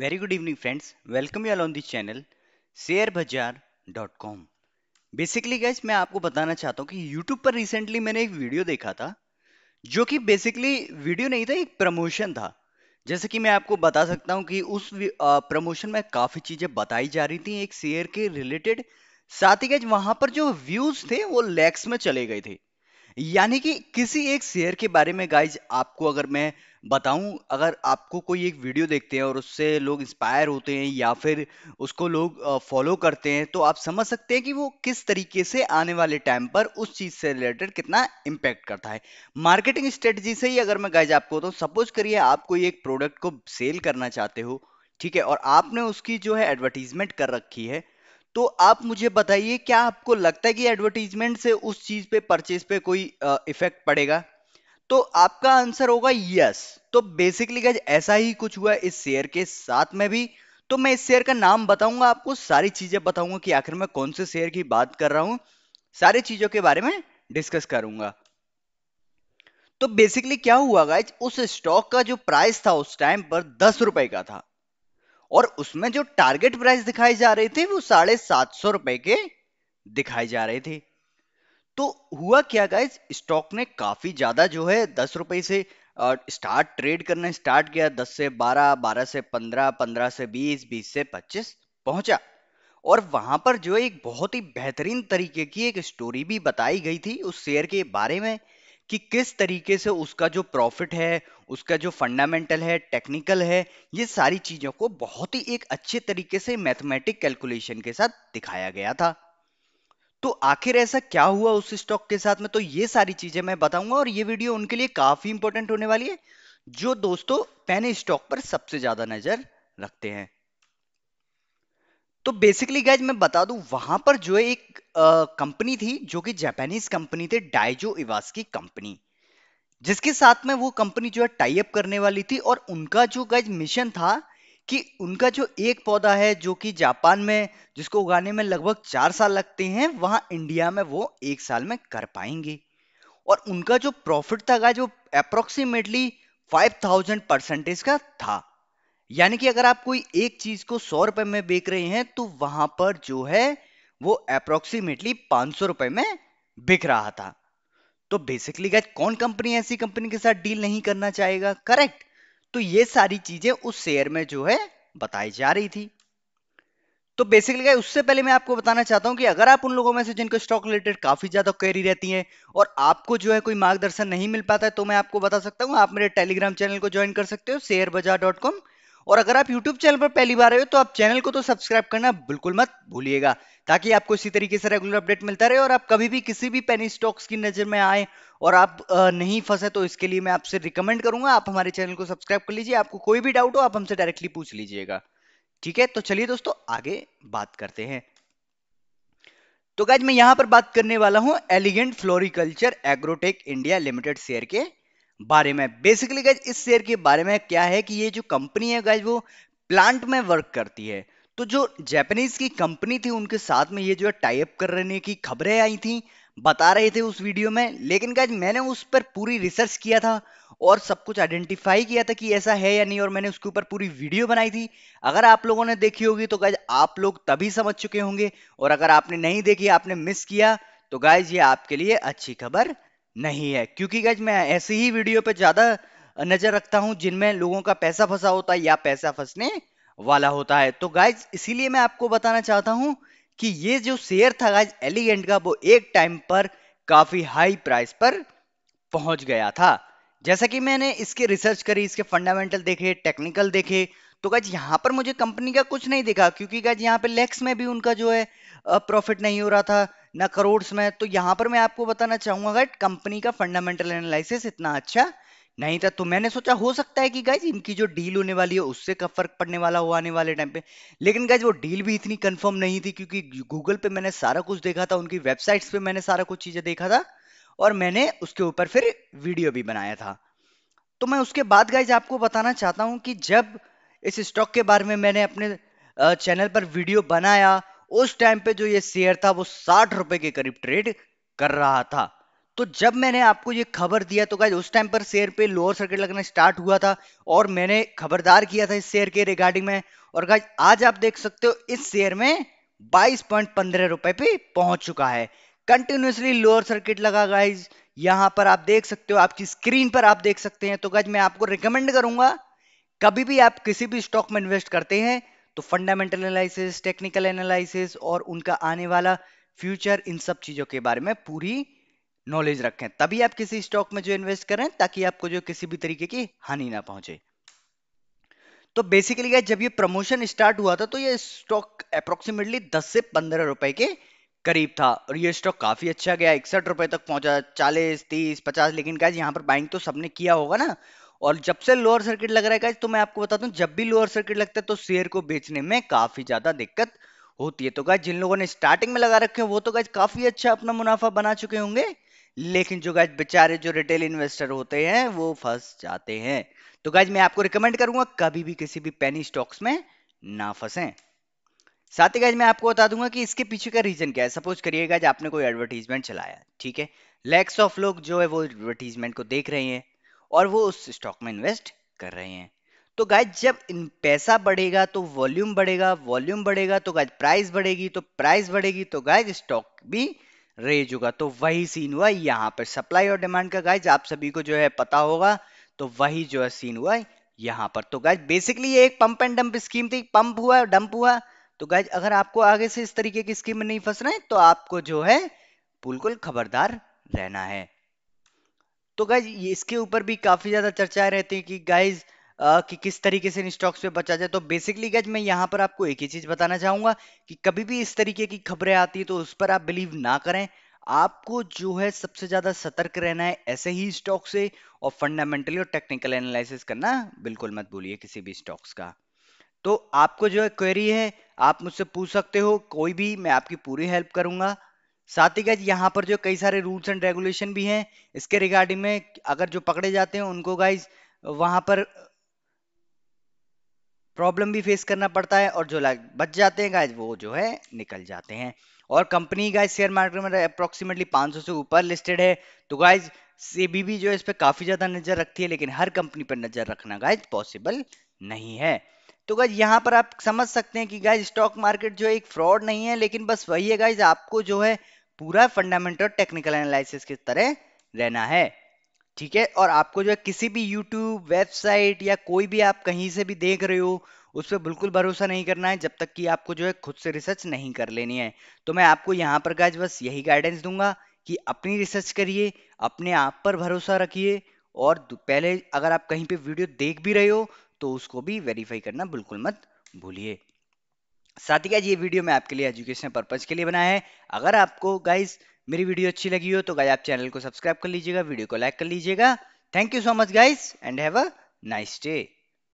Very good evening friends. On this channel share Bazaar dot com basically guys मैं आपको बताना चाहता हूँ कि यूट्यूब पर रिसेंटली मैंने एक वीडियो देखा था जो कि बेसिकली वीडियो नहीं था एक प्रमोशन था जैसे कि मैं आपको बता सकता हूँ कि उस प्रमोशन में काफ़ी चीज़ें बताई जा रही थी एक शेयर के रिलेटेड साथ ही गैस वहाँ पर जो व्यूज़ थे वो लैक्स में चले गए थे यानी कि किसी एक शेयर के बारे में गाइज आपको अगर मैं बताऊं अगर आपको कोई एक वीडियो देखते हैं और उससे लोग इंस्पायर होते हैं या फिर उसको लोग फॉलो करते हैं तो आप समझ सकते हैं कि वो किस तरीके से आने वाले टाइम पर उस चीज़ से रिलेटेड कितना इम्पैक्ट करता है मार्केटिंग स्ट्रेटजी से ही अगर मैं गाइज आपको बताऊँ सपोज करिए आप कोई एक प्रोडक्ट को सेल करना चाहते हो ठीक है और आपने उसकी जो है एडवर्टीजमेंट कर रखी है तो आप मुझे बताइए क्या आपको लगता है कि एडवर्टीजमेंट से उस चीज़ पे परचेज पे कोई इफेक्ट पड़ेगा तो आपका आंसर होगा यस तो बेसिकली गज ऐसा ही कुछ हुआ इस शेयर के साथ में भी तो मैं इस शेयर का नाम बताऊंगा आपको सारी चीजें बताऊंगा कि आखिर मैं कौन से शेयर की बात कर रहा हूं सारी चीजों के बारे में डिस्कस करूंगा तो बेसिकली क्या हुआ गाइज उस स्टॉक का जो प्राइस था उस टाइम पर दस रुपए का था और उसमें जो टारगेट प्राइस दिखाई जा रही थी वो साढ़े सात सौ रुपए के दिखाई जा रही थी तो हुआ क्या गाइज स्टॉक ने काफी ज्यादा जो है दस रुपए से स्टार्ट ट्रेड करना स्टार्ट किया दस से बारह बारह से पंद्रह पंद्रह से बीस बीस से पच्चीस पहुंचा और वहां पर जो है एक बहुत ही बेहतरीन तरीके की एक स्टोरी भी बताई गई थी उस शेयर के बारे में कि किस तरीके से उसका जो प्रॉफिट है उसका जो फंडामेंटल है टेक्निकल है ये सारी चीजों को बहुत ही एक अच्छे तरीके से मैथमेटिक कैलकुलेशन के साथ दिखाया गया था तो आखिर ऐसा क्या हुआ उस स्टॉक के साथ में तो ये सारी चीजें मैं बताऊंगा और ये वीडियो उनके लिए काफी इंपॉर्टेंट होने वाली है जो दोस्तों पेन स्टॉक पर सबसे ज्यादा नजर रखते हैं तो बेसिकली गैज मैं बता दूं वहां पर जो एक कंपनी थी जो कि जापानीज कंपनी थी डाइजो इवास की कंपनी जिसके साथ में वो कंपनी जो है टाइप करने वाली थी और उनका जो गैज मिशन था कि उनका जो एक पौधा है जो कि जापान में जिसको उगाने में लगभग चार साल लगते हैं वहां इंडिया में वो एक साल में कर पाएंगे और उनका जो प्रॉफिट था जो अप्रोक्सीमेटली फाइव थाउजेंड परसेंटेज का था यानी कि अगर आप कोई एक चीज को सौ रुपए में बेच रहे हैं तो वहां पर जो है वो अप्रोक्सीमेटली पांच सौ रुपए में बिक रहा था तो बेसिकली गैज कौन कंपनी ऐसी कंपनी के साथ डील नहीं करना चाहेगा करेक्ट तो ये सारी चीजें उस शेयर में जो है बताई जा रही थी तो बेसिकली उससे पहले मैं आपको बताना चाहता हूं कि अगर आप उन लोगों में से जिनको स्टॉक रिलेटेड काफी ज्यादा क्वेरी रहती है और आपको जो है कोई मार्गदर्शन नहीं मिल पाता है तो मैं आपको बता सकता हूं आप मेरे टेलीग्राम चैनल को ज्वाइन कर सकते हो शेयर बाजार डॉट कॉम और अगर आप YouTube चैनल पर पहली बार आए हो तो आप चैनल को तो सब्सक्राइब करना बिल्कुल मत भूलिएगा ताकि आपको इसी तरीके से रेगुलर अपडेट मिलता रहे और आप कभी भी किसी भी पेनी स्टॉक्स की नज़र में आए और आप नहीं फंसे तो इसके लिए मैं आपसे रिकमेंड करूंगा आप हमारे चैनल को सब्सक्राइब कर लीजिए आपको कोई भी डाउट हो आप हमसे डायरेक्टली पूछ लीजिएगा ठीक है तो चलिए दोस्तों आगे बात करते हैं तो गाइज मैं यहां पर बात करने वाला हूं elegant floriculture agrotech India limited share के बारे में बेसिकली गैज इस शेयर के बारे में क्या है कि ये जो कंपनी है गैज वो प्लांट में वर्क करती है तो जो जैपनीज की कंपनी थी उनके साथ में ये जो है टाइप कर की खबरें आई थी बता रहे थे उस वीडियो में लेकिन गैज मैंने उस पर पूरी रिसर्च किया था और सब कुछ आइडेंटिफाई किया था कि ऐसा है या नहीं और मैंने उसके ऊपर पूरी वीडियो बनाई थी अगर आप लोगों ने देखी होगी तो गैज आप लोग तभी समझ चुके होंगे और अगर आपने नहीं देखी आपने मिस किया तो गाइज ये आपके लिए अच्छी खबर नहीं है क्योंकि गाइज मैं ऐसी ही वीडियो पे ज्यादा नजर रखता हूं जिनमें लोगों का पैसा फंसा होता है या पैसा फंसने वाला होता है तो गाइज इसीलिए मैं आपको बताना चाहता हूं कि ये जो शेयर था गाइज एलिगेंट का वो एक टाइम पर काफी हाई प्राइस पर पहुंच गया था जैसा कि मैंने इसके रिसर्च करी इसके फंडामेंटल देखे टेक्निकल देखे तो गाज यहाँ पर मुझे कंपनी का कुछ नहीं दिखा क्योंकि गाज यहाँ पे लेक्स में भी उनका जो है प्रॉफिट नहीं हो रहा था ना करोड़ में तो यहाँ पर मैं आपको बताना चाहूंगा गाइड कंपनी का फंडामेंटल एनालिसिस इतना अच्छा नहीं था तो, तो मैंने सोचा हो सकता है कि गाइज इनकी जो डील होने वाली है उससे कब फर्क पड़ने वाला हो आने वाले टाइम पे लेकिन गाइज वो डील भी इतनी कंफर्म नहीं थी क्योंकि गूगल पे मैंने सारा कुछ देखा था उनकी वेबसाइट्स पे मैंने सारा कुछ चीजें देखा था और मैंने उसके ऊपर फिर वीडियो भी बनाया था तो मैं उसके बाद गाइज आपको बताना चाहता हूं कि जब इस स्टॉक के बारे में मैंने अपने चैनल पर वीडियो बनाया उस टाइम पे जो ये शेयर था वो साठ रुपए के करीब ट्रेड कर रहा था तो जब मैंने आपको ये खबर दिया तो उस टाइम पर शेयर पे लोअर सर्किट लगना स्टार्ट हुआ था और मैंने खबरदार किया था इस शेयर के रिगार्डिंग में और गाय आज आप देख सकते हो इस शेयर में बाईस पॉइंट पंद्रह रुपए पे पहुंच चुका है कंटिन्यूसली लोअर सर्किट लगा गाइज यहाँ पर आप देख सकते हो आपकी स्क्रीन पर आप देख सकते हैं तो गाइज मैं आपको रिकमेंड करूंगा कभी भी आप किसी भी स्टॉक में इन्वेस्ट करते हैं तो फंडामेंटल एनालिसिस टेक्निकल एनालिसिस और उनका आने वाला फ्यूचर इन सब चीज़ों के बारे में पूरी नॉलेज रखें तभी आप किसी स्टॉक में जो इन्वेस्ट करें ताकि आपको जो किसी भी तरीके की हानि ना पहुंचे तो बेसिकली जब ये प्रमोशन स्टार्ट हुआ था तो ये स्टॉक अप्रोक्सीमेटली 10 से 15 रुपए के करीब था और ये स्टॉक काफी अच्छा गया इकसठ रुपए तक पहुंचा 40 30 50 लेकिन गाइज यहाँ पर बाइंग तो सबने किया होगा ना और जब से लोअर सर्किट लग रहा है तो मैं आपको बता दूं जब भी लोअर सर्किट लगता है तो शेयर को बेचने में काफी ज्यादा दिक्कत होती है तो गाय जिन लोगों ने स्टार्टिंग में लगा रखे हैं वो तो गाय काफी अच्छा अपना मुनाफा बना चुके होंगे लेकिन जो गाय बेचारे जो रिटेल इन्वेस्टर होते हैं वो फंस जाते हैं तो गाय मैं आपको रिकमेंड करूंगा कभी भी किसी भी पेनी स्टॉक्स में ना फंसे साथ ही गाय मैं आपको बता दूंगा कि इसके पीछे का रीजन क्या है सपोज करिएगा आपने कोई एडवर्टीजमेंट चलाया ठीक है लैक्स ऑफ लोग जो है वो एडवर्टीजमेंट को देख रहे हैं और वो उस स्टॉक में इन्वेस्ट कर रहे हैं तो गाय जब इन पैसा बढ़ेगा तो वॉल्यूम बढ़ेगा वॉल्यूम बढ़ेगा तो गाय प्राइस बढ़ेगी तो प्राइस बढ़ेगी तो गाय स्टॉक भी रेज होगा तो वही सीन हुआ यहाँ पर सप्लाई और डिमांड का गाय आप सभी को जो है पता होगा तो वही जो है सीन हुआ यहाँ पर तो गाय बेसिकली ये एक पंप एंड डंप स्कीम थी पंप हुआ डंप हुआ तो गाय अगर आपको आगे से इस तरीके की स्कीम में नहीं फंसना है तो आपको जो है बिल्कुल खबरदार रहना है तो गाइज इसके ऊपर भी काफी ज्यादा चर्चाएं रहती है कि गाइज कि किस तरीके से इन स्टॉक्स पे बचा जाए तो बेसिकली गैज मैं यहाँ पर आपको एक ही चीज बताना चाहूंगा कि कभी भी इस तरीके की खबरें आती है तो उस पर आप बिलीव ना करें आपको जो है सबसे ज्यादा सतर्क रहना है ऐसे ही स्टॉक से और फंडामेंटली और टेक्निकल एनालिसिस करना बिल्कुल मत भूलिए किसी भी स्टॉक्स का तो आपको जो है क्वेरी है आप मुझसे पूछ सकते हो कोई भी मैं आपकी पूरी हेल्प करूंगा साथ ही गाइज यहाँ पर जो कई सारे रूल्स एंड रेगुलेशन भी हैं इसके रिगार्डिंग में अगर जो पकड़े जाते हैं उनको गाइज वहां पर प्रॉब्लम भी फेस करना पड़ता है और जो बच जाते हैं गाइज वो जो है निकल जाते हैं और कंपनी गाइज शेयर मार्केट में अप्रोक्सीमेटली 500 से ऊपर लिस्टेड है तो गाइज सेबी भी जो है इस पर काफी ज्यादा नजर रखती है लेकिन हर कंपनी पर नजर रखना गाइज पॉसिबल नहीं है तो गाइज यहाँ पर आप समझ सकते हैं कि गाइज स्टॉक मार्केट जो है एक फ्रॉड नहीं है लेकिन बस वही है गाइज आपको जो है पूरा फंडामेंटल टेक्निकल एनालिसिस की तरह रहना है ठीक है और आपको जो है किसी भी यूट्यूब वेबसाइट या कोई भी आप कहीं से भी देख रहे हो उस पर बिल्कुल भरोसा नहीं करना है जब तक कि आपको जो है खुद से रिसर्च नहीं कर लेनी है तो मैं आपको यहाँ पर गाज बस यही गाइडेंस दूंगा कि अपनी रिसर्च करिए अपने आप पर भरोसा रखिए और पहले अगर आप कहीं पे वीडियो देख भी रहे हो तो उसको भी वेरीफाई करना बिल्कुल मत भूलिए साथ ही ये वीडियो मैं आपके लिए एजुकेशन पर्पज के लिए बनाया है अगर आपको गाइज मेरी वीडियो अच्छी लगी हो तो गाइज आप चैनल को सब्सक्राइब कर लीजिएगा वीडियो को लाइक कर लीजिएगा thank you so much guys and have a nice day